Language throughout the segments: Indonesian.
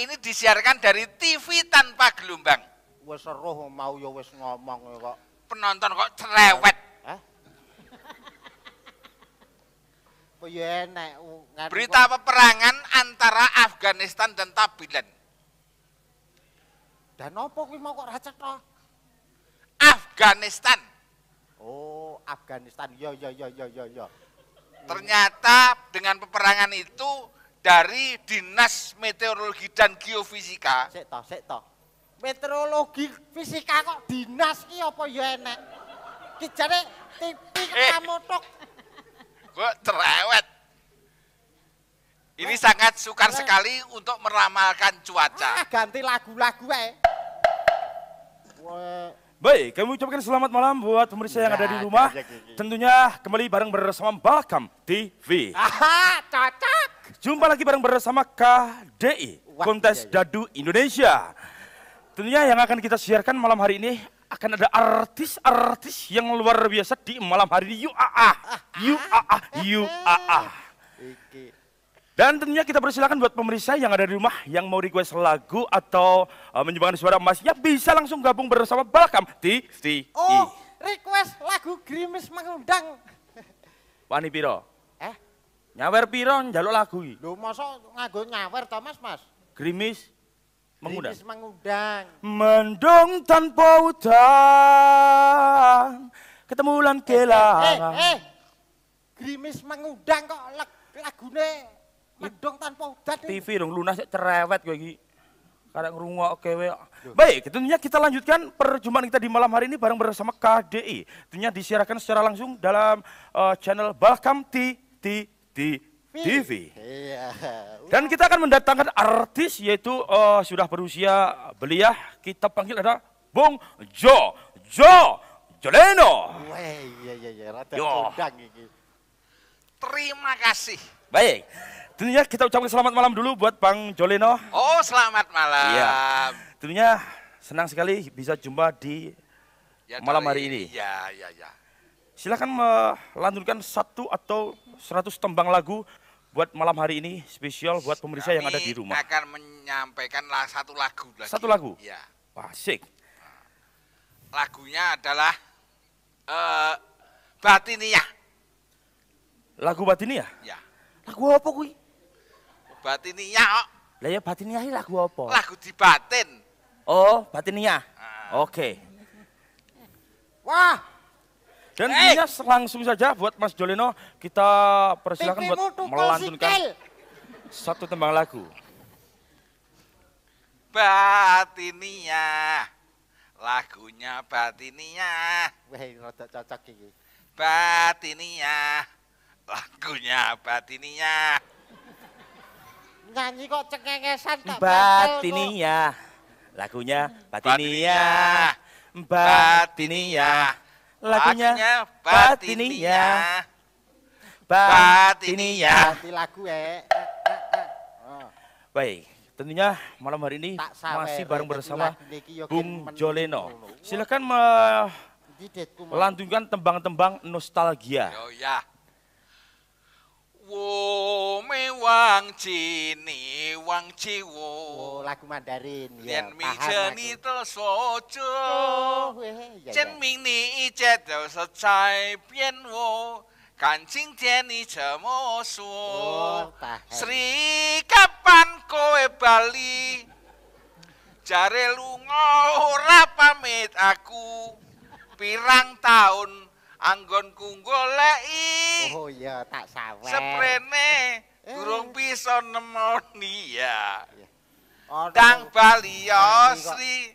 ini disiarkan dari TV tanpa gelombang. Wes seru mau ya wes ngomong ya kok. Penonton kok cerewet. Ya Berita peperangan antara Afghanistan dan Tabilan. Dan apa kuwi mau kok racet to? Afghanistan. Oh, Afghanistan. Ya ya ya ya ya ya. Ternyata dengan peperangan itu dari Dinas Meteorologi dan Geofisika. Sik to, sik to. Meteorologi fisika kok dinas ki apa ya enek? Ki jane tipi kamu eh. tok. Gue cerewet. Ini eh, sangat sukar eh. sekali untuk meramalkan cuaca. Ah, ganti lagu-lagu eh. Baik, kami ucapkan selamat malam buat pemirsa yang ya, ada di iya, rumah. Ya, ya, Tentunya kembali bareng bersama Balkam TV. Aha, cocok. Jumpa lagi bareng bersama KDI, Kontes iya, iya. Dadu Indonesia. Tentunya yang akan kita siarkan malam hari ini akan ada artis-artis yang luar biasa di malam hari ini. UAA, UAA, UAA. Dan tentunya kita persilakan buat pemirsa yang ada di rumah yang mau request lagu atau uh, menyumbangkan suara emasnya bisa langsung gabung bersama Balkam TVI. Oh, request lagu Grimis mengundang. Wani Piro. Eh? Nyawer Piron njaluk lagu iki? Lho masa nganggo nyawer to Mas, Mas? Grimis mengundang. Grimis mengundang. Mendung tanpa udang. Ketemu lan kelangan. Eh, eh, eh, eh. Grimis mengundang kok lag lagune Mendung tanpa udang. TV dong lunas cerewet kowe iki. Karek Oke kowe. Baik, tentunya kita lanjutkan perjumpaan kita di malam hari ini bareng bersama KDI. Tentunya disiarkan secara langsung dalam eh, channel Balkam TV di iya. TV. Iya. Dan kita akan mendatangkan artis yaitu uh, sudah berusia belia kita panggil ada Bung Jo Jo Joleno. iya iya iya rata Yo. Terima kasih. Baik. Tentunya kita ucapkan selamat malam dulu buat Bang Joleno. Oh, selamat malam. Iya. Tentunya senang sekali bisa jumpa di ya, malam hari ini. Ya ya ya. Silahkan melanjutkan satu atau seratus tembang lagu buat malam hari ini spesial buat pemirsa yang ada di rumah. akan menyampaikan satu lagu lagi. Satu lagu? Iya. Pasik. Lagunya adalah uh, Batinia. Lagu Batinia? Ya. Lagu apa kui? Batinia kok. Oh. Lah ya Batinia ini lagu apa? Lagu di batin. Oh, Batinia. Uh. Oke. Okay. Wah, dan hey. Iya, langsung saja buat Mas Jolino kita persilakan buat melantunkan satu tembang lagu. Batinia, lagunya Batinia. Wah, rada cocok iki. Batinia, lagunya Batinia. Nyanyi kok cengengesan tak Batinia, lagunya Batinia. Batinia. Batinia lagunya batininya batininya hati lagu eh, eh, eh, eh. Oh. baik tentunya malam hari ini masih bareng bersama Bung Joleno silakan melantunkan tembang-tembang nostalgia oh ya Wow, wang cini wang ciwo oh, lagu mandarin ya yen mi cheni to so cho chen ming ni je de se cai wo kan jing tian ni che suo oh, sri kapan kowe bali jare lunga ora pamit aku pirang taun anggon ku goleki oh ya tak sawet seprene Durung bisa eh. pneumonia. Dang balio Sri.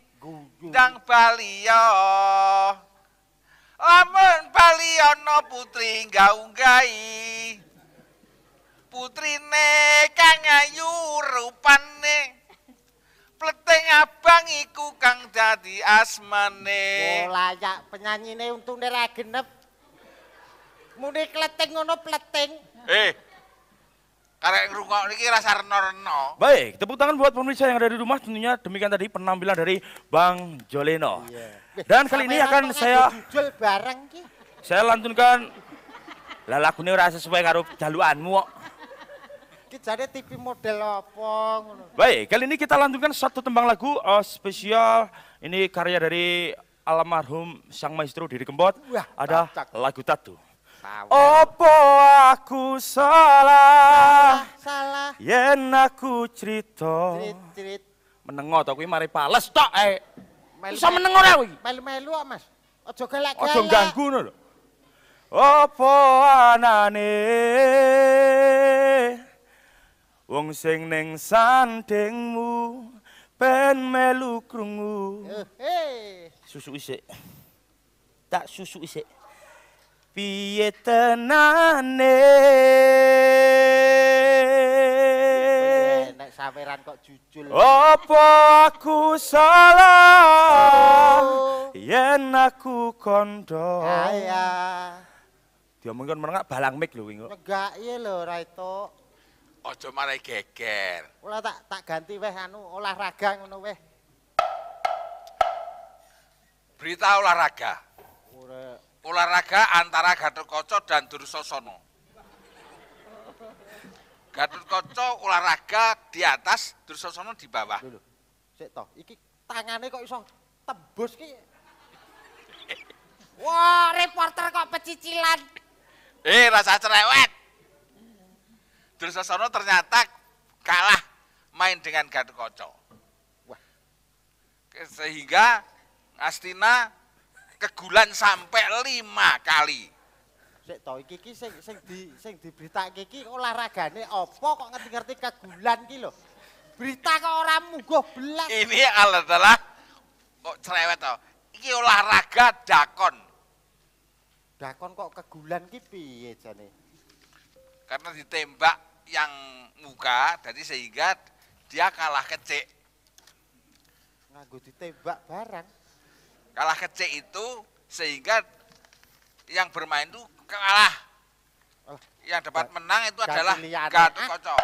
Dang balio. Amun baliono putri gaunggai. Putrine kang ayu rupane. Pleteng abang iku kang dadi asmane. Oh, layak penyanyine untung dere genep. Mune kleteng ngono pleteng. Eh. yang rungok ini rasa reno-reno. Baik, tepuk tangan buat pemirsa yang ada di rumah tentunya demikian tadi penampilan dari Bang Joleno. Yeah. Dan kali ini akan saya jujul bareng ki. Saya lantunkan lah ini rasa sesuai karo jaluanmu kok. TV model apa Baik, kali ini kita lantunkan satu tembang lagu uh, spesial ini karya dari almarhum sang maestro Didi Kempot. Wah, ada lagu Tatu. Opo aku salah, salah, yen aku cerita. Cerit, Menengo to kuwi mari pales tok ae. Eh. Iso menengo ra kuwi? Melu-melu kok, Mas. Ojo gelek-gelek. Aja ganggu no Opo anane? Wong sing ning sandingmu ben melu krungu. Eh, uh, susu isik. Tak susu isik. Fie tenane. Nek Saweran kok jujul. Opo aku salah? Oh. Yen aku kondo. Ya Dia mungkin merengak balang mik lho wingi. Enggak iya lho ora itu. Aja marai geger. Ora tak tak ganti weh anu olahraga ngono weh. Berita olahraga. Ora olahraga antara Gatot Koco dan Dursosono. Gatot Koco olahraga di atas, Dursosono di bawah. Dulu. Sik toh, iki tangane kok iso tebus ki. Wah, reporter kok pecicilan. Eh, rasa cerewet. Dursosono ternyata kalah main dengan Gatot Koco. Wah. Sehingga Astina kegulan sampai lima kali. Sik to iki iki sing sing di sing diberitake iki olahragane apa kok ngerti-ngerti kegulan iki lho. Berita kok ora mungguh belas. Ini adalah kok cerewet to. Iki olahraga dakon. Dakon kok kegulan ki piye jane? Karena ditembak yang muka jadi sehingga dia kalah Nggak Nganggo ditembak barang. Kalah kecil itu sehingga yang bermain itu kalah. yang dapat menang itu adalah Gatot kocok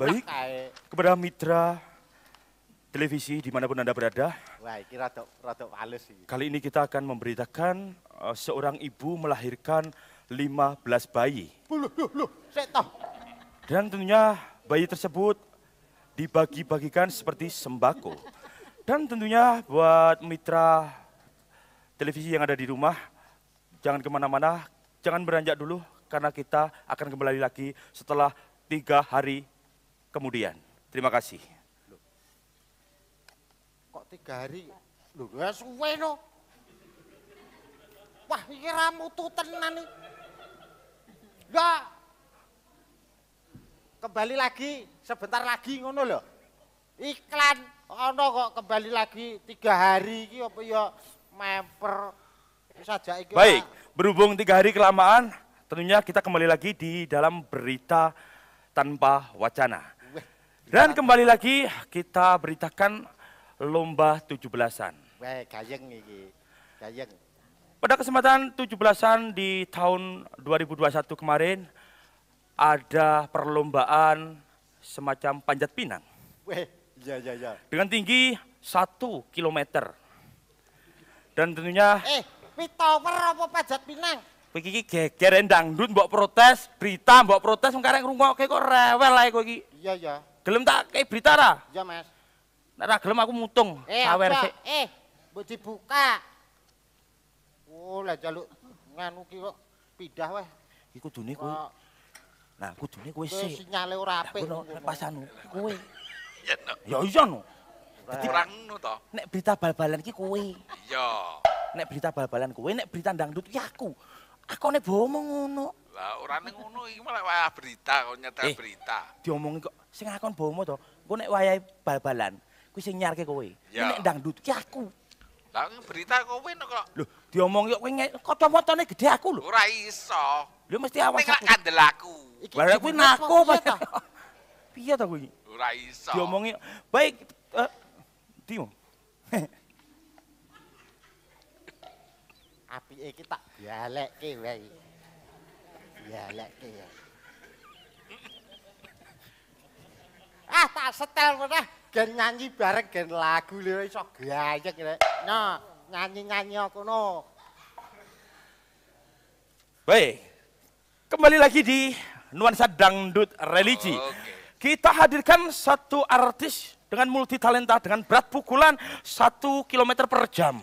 Baik, kepada mitra televisi dimanapun Anda berada. Kali ini kita akan memberitakan eh, seorang ibu melahirkan 15 bayi. Dan tentunya bayi tersebut dibagi-bagikan seperti sembako. Dan tentunya buat mitra televisi yang ada di rumah, jangan kemana-mana, jangan beranjak dulu, karena kita akan kembali lagi setelah tiga hari kemudian. Terima kasih. Kok tiga hari? Loh, ya suwe no. Wah, ini ramu tuh tenan nih. Ya, kembali lagi sebentar lagi ngono loh. Iklan ono kok kembali lagi tiga hari iki apa ya member saja iki. Baik, berhubung tiga hari kelamaan tentunya kita kembali lagi di dalam berita tanpa wacana. Dan kembali lagi kita beritakan lomba tujuh belasan gayeng iki. Gayeng. Pada kesempatan tujuh belasan di tahun 2021 kemarin, ada perlombaan semacam panjat pinang. Weh, ya ya ya. Dengan tinggi satu kilometer. Dan tentunya... Eh, Pitower apa panjat pinang? Kowe iki geger dangdut mbok protes, berita mbok protes wong karek ngrungokke kok rewel ae kowe iki. Iya ya. Gelem tak kei berita ra? Iya, Mas. Nek ra gelem aku mutung, eh, sawer sik. Eh, mbok dibuka. Oh, lah jaluk nganu ki kok pindah weh. Iku dune kowe Nah, kudune kowe sik. Sinyale ora apik. Pas anu kowe. Ya iya no. Ora ngono to. Nek berita bal-balan iki kowe. Iya. Nek berita bal-balan kowe, nek berita dangdut iki aku. Aku nek ngono. Lah ora nek ngono iki malah wayah berita kok nyetel eh, berita. Diomongi kok sing akon bomo to. Engko nek wayah bal-balan kuwi sing nyarke kowe. Nek dangdut iki aku. Lah berita kowe kok. Lho, diomong yo kowe kacamatane gede aku lho. Ora iso. Lu mesti awas aku. Kandel aku. Lah kuwi naku apa ta? Piye ta kuwi? Ora iso. Diomong yo. Baik, uh, Dimo. Api iki tak dialekke wae. Dialekke ya. Ah, tak setel menah. gen nyanyi bareng gen lagu lho iso gayek rek. No, nyanyi-nyanyi aku no. Baik. Kembali lagi di nuansa dangdut religi. Oh, kita hadirkan satu artis dengan multi talenta dengan berat pukulan satu kilometer per jam.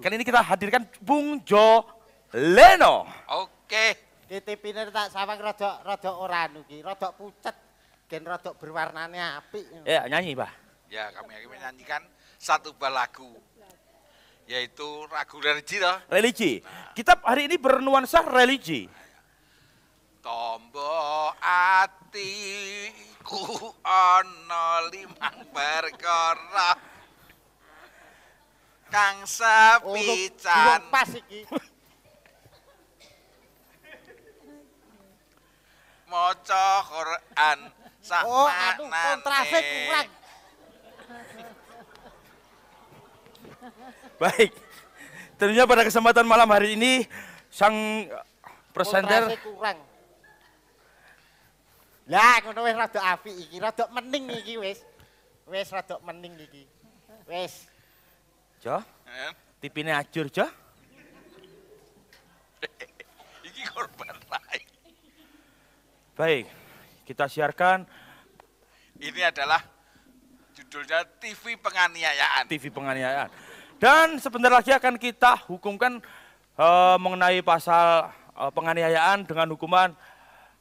Kali ini kita hadirkan Bung Jo Leno. Oke. Okay. ini tak sama rada rada orang nuki, rada pucat, gen rada berwarnanya api. Ya, nyanyi, Pak. Ya, kami akan menyanyikan satu buah lagu yaitu lagu religi toh. Religi. Nah. Kitab hari ini bernuansa religi. Tombo atiku ono limang perkara kang sepican. Oh, pas Quran sak oh, aduh kontrasnya kurang. Baik. Tentunya pada kesempatan malam hari ini sang presenter kurang. Lah ngono wis rada apik iki, rada mening iki wis. Wis rada mening iki. Wis. Jo. Tipine ajur, Jo. iki korban lagi. Baik, kita siarkan. Ini adalah judulnya TV penganiayaan. TV penganiayaan. Dan sebentar lagi akan kita hukumkan uh, mengenai pasal uh, penganiayaan dengan hukuman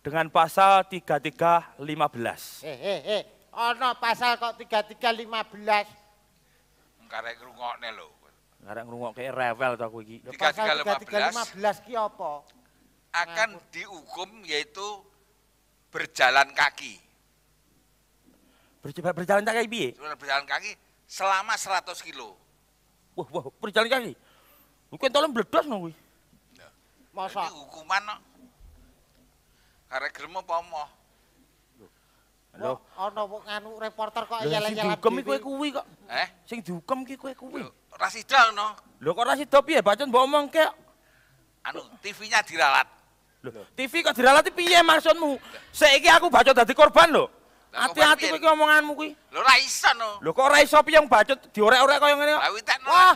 dengan pasal 3315. Eh, eh, eh, no pasal kok 3315? Karek ngrungokne lho. Karek ngrungokke rewel to aku iki. Pasal 3315 ki apa? Akan dihukum yaitu berjalan kaki. Ber, berjalan kaki piye? Berjalan kaki selama 100 kilo. Wah, wah, perjalan kaki. Mungkin tolong bledos no kuwi. Masa Ini hukuman no. Karek gremo apa mo? Halo. Ana kok nganu reporter kok nyeleng-nyeleng. Sing dihukum kowe kuwi kok. Eh? Sing dihukum ki kowe kuwi. Ora sidang no. Lho kok ora sida piye bacan mbok omong ke. Anu, TV-nya diralat. Loh, TV kok diralat piye maksudmu? Saiki aku bacot dadi korban lho. Hati-hati kowe omonganmu kuwi. Lho ora iso no. Lho kok ora iso piye wong diorek-orek kaya ngene kok. Wah.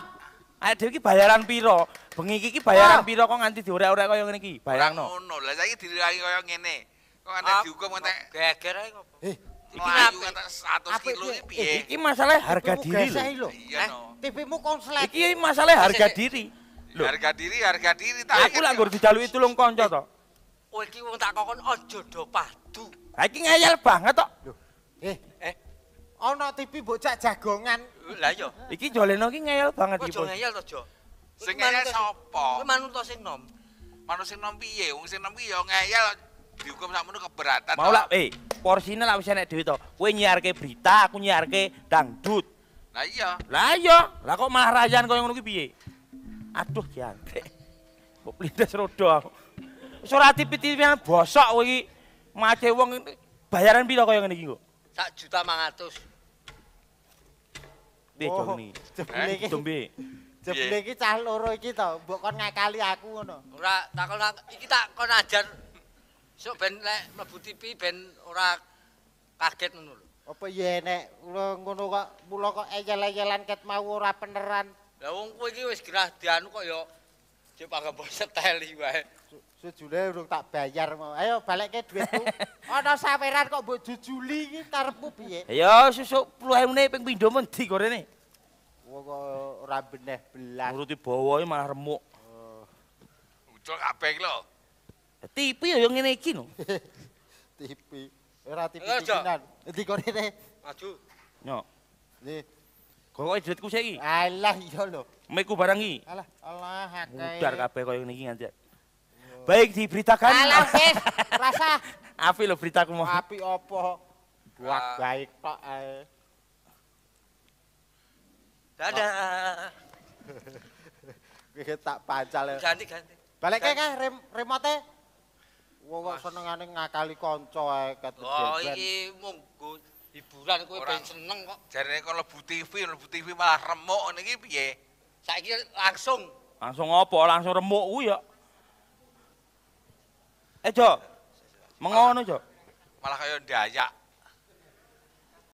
Ayo dhewe iki bayaran piro? Bengi iki bayaran oh. piro kok nganti diorek-orek kaya ngene iki? Bayarno. Ora ngono. Lah saiki dirilangi kaya ngene. Kok nganti dihukum kok geger ae kok. Eh. Iki ngapa? Apa kilo iki piye? Eh, iki masalah harga diri lho. Iya eh, no. TV-mu konslet. Iki masalah harga diri. Loh. Harga diri, harga diri tak. Aku lak ngur dijalu itu lung kanca to. Eh, kowe iki wong tak kokon aja do padu. Lagi ngeyel banget tok. Eh, eh. Ono TV bocah jagongan. Lah iya. Iki Jolena iki ngeyel banget iki. Bocah ngeyel to, Jo. Sing ngeyel sapa? Kuwi manut to sing nom. Manut sing nom piye? Wong sing nom iki ya ngeyel dihukum sak menuh keberatan. Mau lah, eh, porsine lah wis enek dhewe to. Kowe nyiarke berita, aku nyiarke dangdut. Lah iya. Lah iya. Lah kok malah rayan koyo ngono iki piye? Aduh, jantek. Kok lindes rodo aku. Wis ora tipi-tipi yang bosok kowe iki. Mace wong bayaran piro kaya ngene iki, Nguk? 1 juta 500. Dhe Joni. Jebule eh, iki. Dombe. Jebule iki cah loro iki to, mbok kon ngakali aku ngono. Ora takon iki tak kon ajar. Sok ben lek mlebu TV ben ora kaget ngono lho. Apa ya nek kula ngono kok mulo kok eyel-eyelan ket mau ora peneran. Lah wong kowe iki wis gerah dianu kok ya. Cek pagabo setel wae. Sejule urung tak bayar mau. Ayo balekke dhuwitku. Ana saweran kok mbok jujuli iki karepmu piye? Ya sesuk 10.000 ne ping pindho mendi gorene. Wong ora beneh belas. Nuruti bawae malah remuk. Oh. Ucok kabeh iki lho. Tipi ya ngene iki no. tipi. Ora tipi pisanan. Endi gorene? Maju. Yo. Nih. Kok iki dhuwitku Alah iya lho. Meku barang iki. Alah, alah akeh. Mudar kabeh koyo ngene iki ngancik. Baik diberitakan. Alah, Rasa. Api lo beritaku mau. Api opo. Buat ah. baik kok. Dadah. Kita tak pancal Ganti, ganti. Balik ke kan remote. Wah, wah seneng aneh ngakali konco ya. Oh, ini munggu. Hiburan kue ben seneng kok. Jadi kalau bu TV, bu TV malah remuk. Ini piye. Saya langsung. Langsung opo, langsung remuk. Wih ya. Eh, Jo. Mengono, Jo. Malah kaya ndayak.